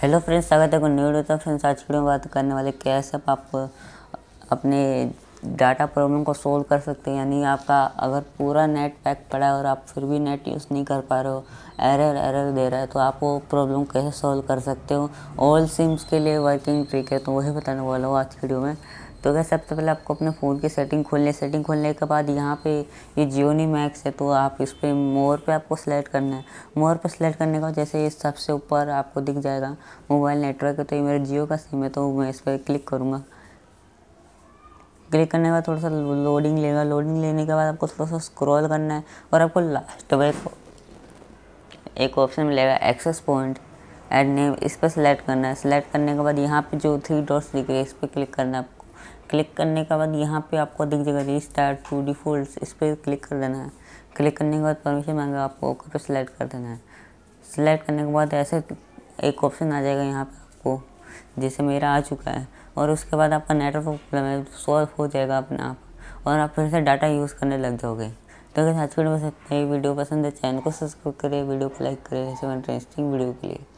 hello friends स्वागत है new तो फ्रेंड्स आज वीडियो में बात करने वाले कैसे आप अपने डाटा प्रॉब्लम को सोल्व कर सकते हैं यानी आपका अगर पूरा नेट पैक पड़ा है और आप फिर भी नेट यूज़ नहीं कर पा रहे हो एरर एरर दे रहा है तो आप वो प्रॉब्लम कैसे सोल्व कर सकते हो ऑल सिम्स के लिए वर्किंग ट्रिक है तो वही बताने वाला हूँ आज वीडियो में तो अगर सबसे पहले आपको अपने फ़ोन की सेटिंग खोलनी है सेटिंग खोलने के बाद यहाँ पे ये जियोनी मैक्स है तो आप इस पर मोर पे आपको सेलेक्ट करना है मोर पे सेलेक्ट करने का जैसे ये सबसे ऊपर आपको दिख जाएगा मोबाइल नेटवर्क है तो ये मेरा जियो का सिम है तो मैं इस पर क्लिक करूँगा क्लिक करने के बाद थोड़ा सा लोडिंग लेगा लोडिंग लेने के बाद आपको थोड़ा सा स्क्रॉल करना है और आपको लास्ट में एक ऑप्शन मिलेगा एक्सेस पॉइंट एड नेम इस पर सेलेक्ट करना है सिलेक्ट करने के बाद यहाँ पे जो थ्री डॉट्स दिख रहे हैं इस पर क्लिक करना है आपको क्लिक करने के बाद यहाँ पे आपको दिख जाएगा स्टार्ट टू डिफॉल्ट इस पर क्लिक कर देना है क्लिक करने के बाद परमिशन मांगा आपको ओके पर सेलेक्ट कर देना है सिलेक्ट करने के बाद ऐसे एक ऑप्शन आ जाएगा यहाँ पर आपको जैसे मेरा आ चुका है और उसके बाद आपका नेटवर्क प्रॉब्लम है सॉल्व हो जाएगा अपने आप और आप फिर से डाटा यूज़ करने लग जाओगे तो अगर आज वीडियो पसंद है वीडियो पसंद है चैनल को सब्सक्राइब करें वीडियो को लाइक करें ऐसे इंटरेस्टिंग वीडियो के लिए